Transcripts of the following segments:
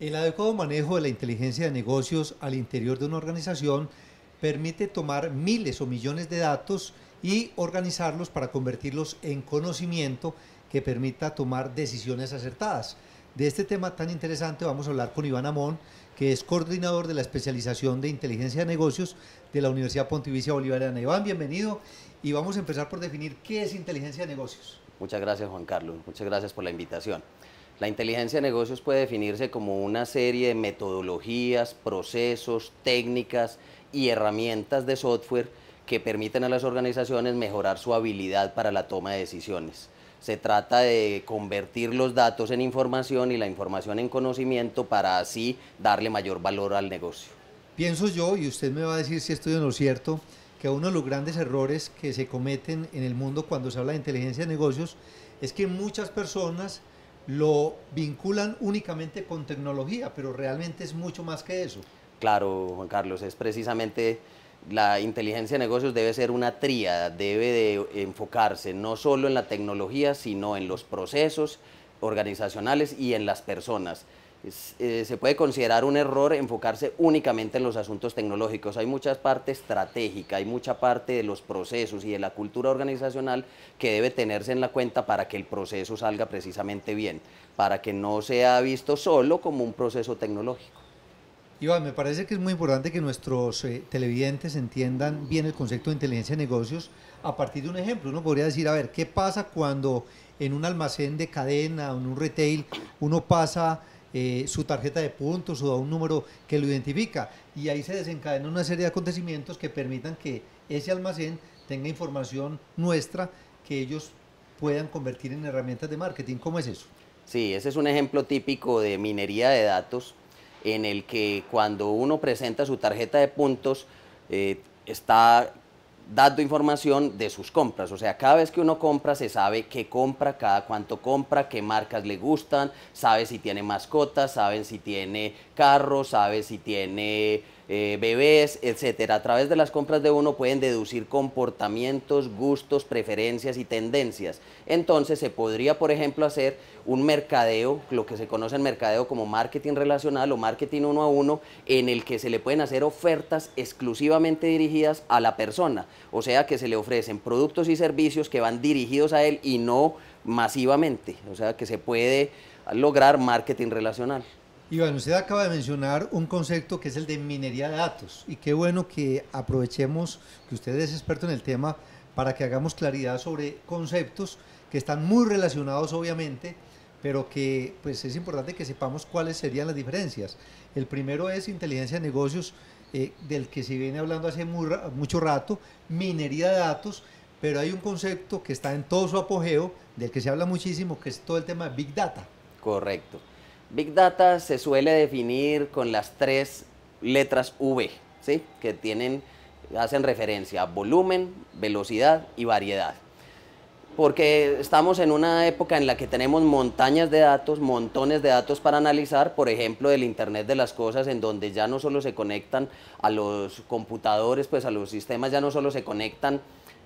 El adecuado manejo de la inteligencia de negocios al interior de una organización permite tomar miles o millones de datos y organizarlos para convertirlos en conocimiento que permita tomar decisiones acertadas. De este tema tan interesante vamos a hablar con Iván Amón, que es coordinador de la especialización de inteligencia de negocios de la Universidad Pontificia Bolivariana. Iván, bienvenido y vamos a empezar por definir qué es inteligencia de negocios. Muchas gracias, Juan Carlos. Muchas gracias por la invitación. La inteligencia de negocios puede definirse como una serie de metodologías, procesos, técnicas y herramientas de software que permiten a las organizaciones mejorar su habilidad para la toma de decisiones. Se trata de convertir los datos en información y la información en conocimiento para así darle mayor valor al negocio. Pienso yo, y usted me va a decir si estoy en lo cierto, que uno de los grandes errores que se cometen en el mundo cuando se habla de inteligencia de negocios es que muchas personas lo vinculan únicamente con tecnología, pero realmente es mucho más que eso. Claro, Juan Carlos, es precisamente la inteligencia de negocios debe ser una tríada, debe enfocarse no solo en la tecnología, sino en los procesos organizacionales y en las personas. Eh, se puede considerar un error enfocarse únicamente en los asuntos tecnológicos. Hay mucha parte estratégica, hay mucha parte de los procesos y de la cultura organizacional que debe tenerse en la cuenta para que el proceso salga precisamente bien, para que no sea visto solo como un proceso tecnológico. Iván, me parece que es muy importante que nuestros eh, televidentes entiendan bien el concepto de inteligencia de negocios a partir de un ejemplo. Uno podría decir, a ver, ¿qué pasa cuando en un almacén de cadena, en un retail, uno pasa eh, su tarjeta de puntos o a un número que lo identifica. Y ahí se desencadenan una serie de acontecimientos que permitan que ese almacén tenga información nuestra que ellos puedan convertir en herramientas de marketing. ¿Cómo es eso? Sí, ese es un ejemplo típico de minería de datos en el que cuando uno presenta su tarjeta de puntos, eh, está dando información de sus compras. O sea, cada vez que uno compra se sabe qué compra, cada cuánto compra, qué marcas le gustan, sabe si tiene mascotas, sabe si tiene carro, sabe si tiene eh, bebés, etcétera. A través de las compras de uno pueden deducir comportamientos, gustos, preferencias y tendencias. Entonces se podría, por ejemplo, hacer un mercadeo, lo que se conoce en mercadeo como marketing relacional o marketing uno a uno, en el que se le pueden hacer ofertas exclusivamente dirigidas a la persona. O sea, que se le ofrecen productos y servicios que van dirigidos a él y no masivamente. O sea, que se puede lograr marketing relacional. Iván, usted acaba de mencionar un concepto que es el de minería de datos y qué bueno que aprovechemos que usted es experto en el tema para que hagamos claridad sobre conceptos que están muy relacionados obviamente, pero que pues es importante que sepamos cuáles serían las diferencias. El primero es inteligencia de negocios, eh, del que se viene hablando hace mucho rato, minería de datos, pero hay un concepto que está en todo su apogeo, del que se habla muchísimo, que es todo el tema de Big Data. Correcto. Big Data se suele definir con las tres letras V, que tienen, hacen referencia a volumen, velocidad y variedad. Porque estamos en una época en la que tenemos montañas de datos, montones de datos para analizar, por ejemplo, del Internet de las Cosas, en donde ya no solo se conectan a los computadores, pues a los sistemas ya no solo se conectan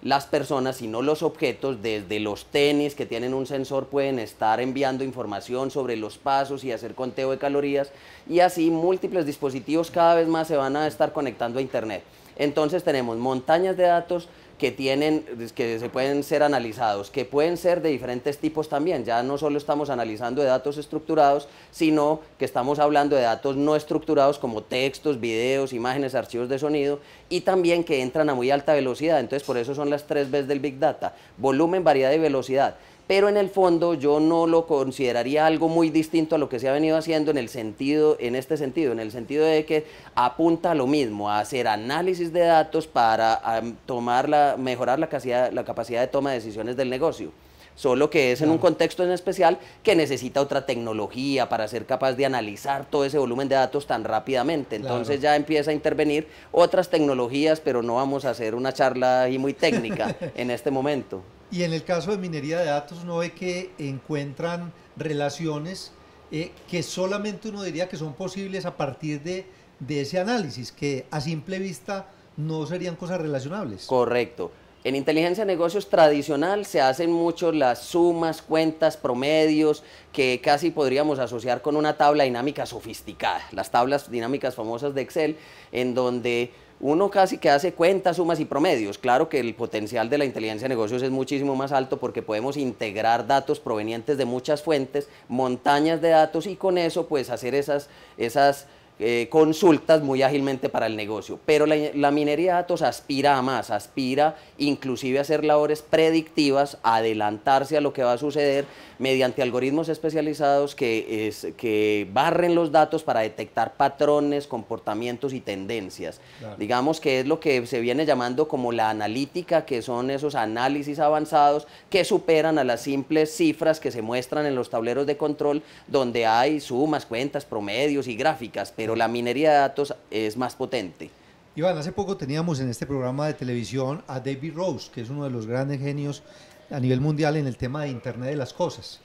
las personas, sino los objetos, desde los tenis que tienen un sensor, pueden estar enviando información sobre los pasos y hacer conteo de calorías. Y así múltiples dispositivos cada vez más se van a estar conectando a Internet. Entonces tenemos montañas de datos que tienen, que se pueden ser analizados, que pueden ser de diferentes tipos también. Ya no solo estamos analizando de datos estructurados, sino que estamos hablando de datos no estructurados como textos, videos, imágenes, archivos de sonido y también que entran a muy alta velocidad. Entonces, por eso son las tres veces del Big Data, volumen, variedad y velocidad pero en el fondo yo no lo consideraría algo muy distinto a lo que se ha venido haciendo en el sentido en este sentido, en el sentido de que apunta a lo mismo, a hacer análisis de datos para tomar la, mejorar la capacidad, la capacidad de toma de decisiones del negocio solo que es en un contexto en especial que necesita otra tecnología para ser capaz de analizar todo ese volumen de datos tan rápidamente. Entonces ya empieza a intervenir otras tecnologías, pero no vamos a hacer una charla ahí muy técnica en este momento. Y en el caso de minería de datos uno ve que encuentran relaciones eh, que solamente uno diría que son posibles a partir de, de ese análisis, que a simple vista no serían cosas relacionables. Correcto. En inteligencia de negocios tradicional se hacen mucho las sumas, cuentas, promedios, que casi podríamos asociar con una tabla dinámica sofisticada, las tablas dinámicas famosas de Excel, en donde uno casi que hace cuentas, sumas y promedios. Claro que el potencial de la inteligencia de negocios es muchísimo más alto porque podemos integrar datos provenientes de muchas fuentes, montañas de datos y con eso pues hacer esas, esas eh, consultas muy ágilmente para el negocio. Pero la, minería de datos aspira a más, aspira inclusive a hacer labores predictivas, adelantarse a lo que va a suceder mediante algoritmos especializados que, es, que barren los datos para detectar patrones, comportamientos y tendencias. Digamos que es lo que se viene llamando como la analítica, que son esos análisis avanzados que superan a las simples cifras que se muestran en los tableros de control donde hay sumas, cuentas, promedios y gráficas pero la minería de datos es más potente. Iván, hace poco teníamos en este programa de televisión a David Rose, que es uno de los grandes genios a nivel mundial en el tema de Internet de las Cosas.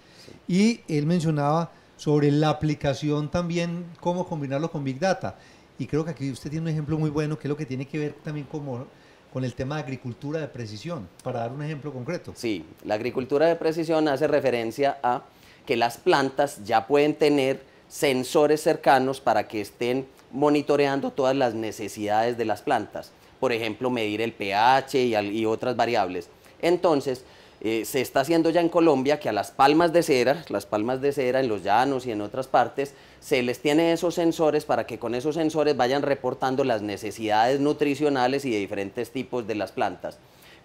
Y él mencionaba sobre la aplicación también, cómo combinarlo con Big Data. Y creo que aquí usted tiene un ejemplo muy bueno, que es lo que tiene que ver también como, con el tema de agricultura de precisión, para dar un ejemplo concreto. Sí, la agricultura de precisión hace referencia a que las plantas ya pueden tener sensores cercanos para que estén monitoreando todas las necesidades de las plantas, por ejemplo, medir el pH y, otras variables. Entonces, eh, se está haciendo ya en Colombia que a las palmas de cera, las palmas de cera en los llanos y en otras partes, se les tiene esos sensores para que con esos sensores vayan reportando las necesidades nutricionales y de diferentes tipos de las plantas.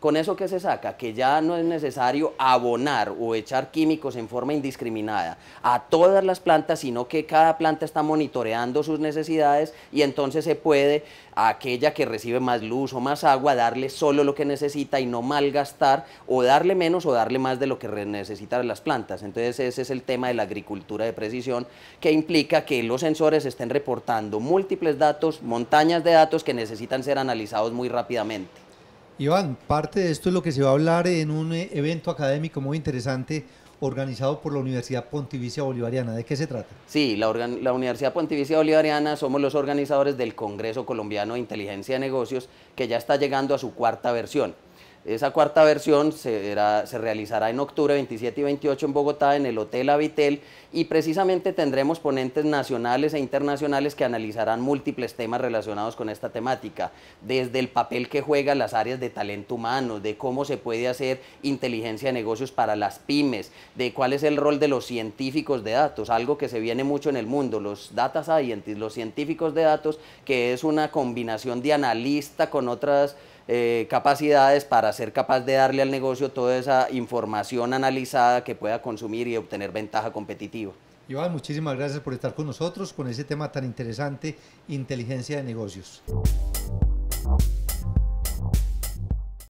¿Con eso qué se saca? Que ya no es necesario abonar o echar químicos en forma indiscriminada a todas las plantas, sino que cada planta está monitoreando sus necesidades y entonces se puede a aquella que recibe más luz o más agua darle solo lo que necesita y no malgastar o darle menos o darle más de lo que necesitan las plantas. Entonces ese es el tema de la agricultura de precisión que implica que los sensores estén reportando múltiples datos, montañas de datos que necesitan ser analizados muy rápidamente. Iván, parte de esto es lo que se va a hablar en un eh, evento académico muy interesante organizado por la Universidad Pontificia Bolivariana. ¿De qué se trata? Sí, la, Universidad Pontificia Bolivariana somos los organizadores del Congreso Colombiano de Inteligencia de Negocios, que ya está llegando a su cuarta versión. Esa cuarta versión se, realizará en octubre 27 y 28 en Bogotá, en el Hotel Avitel, y precisamente tendremos ponentes nacionales e internacionales que analizarán múltiples temas relacionados con esta temática, desde el papel que juegan las áreas de talento humano, de cómo se puede hacer inteligencia de negocios para las pymes, de cuál es el rol de los científicos de datos, algo que se viene mucho en el mundo, los data scientists, los científicos de datos, que es una combinación de analista con otras... Eh, capacidades para ser capaz de darle al negocio toda esa información analizada que pueda consumir y obtener ventaja competitiva. Iván, muchísimas gracias por estar con nosotros con ese tema tan interesante, inteligencia de negocios.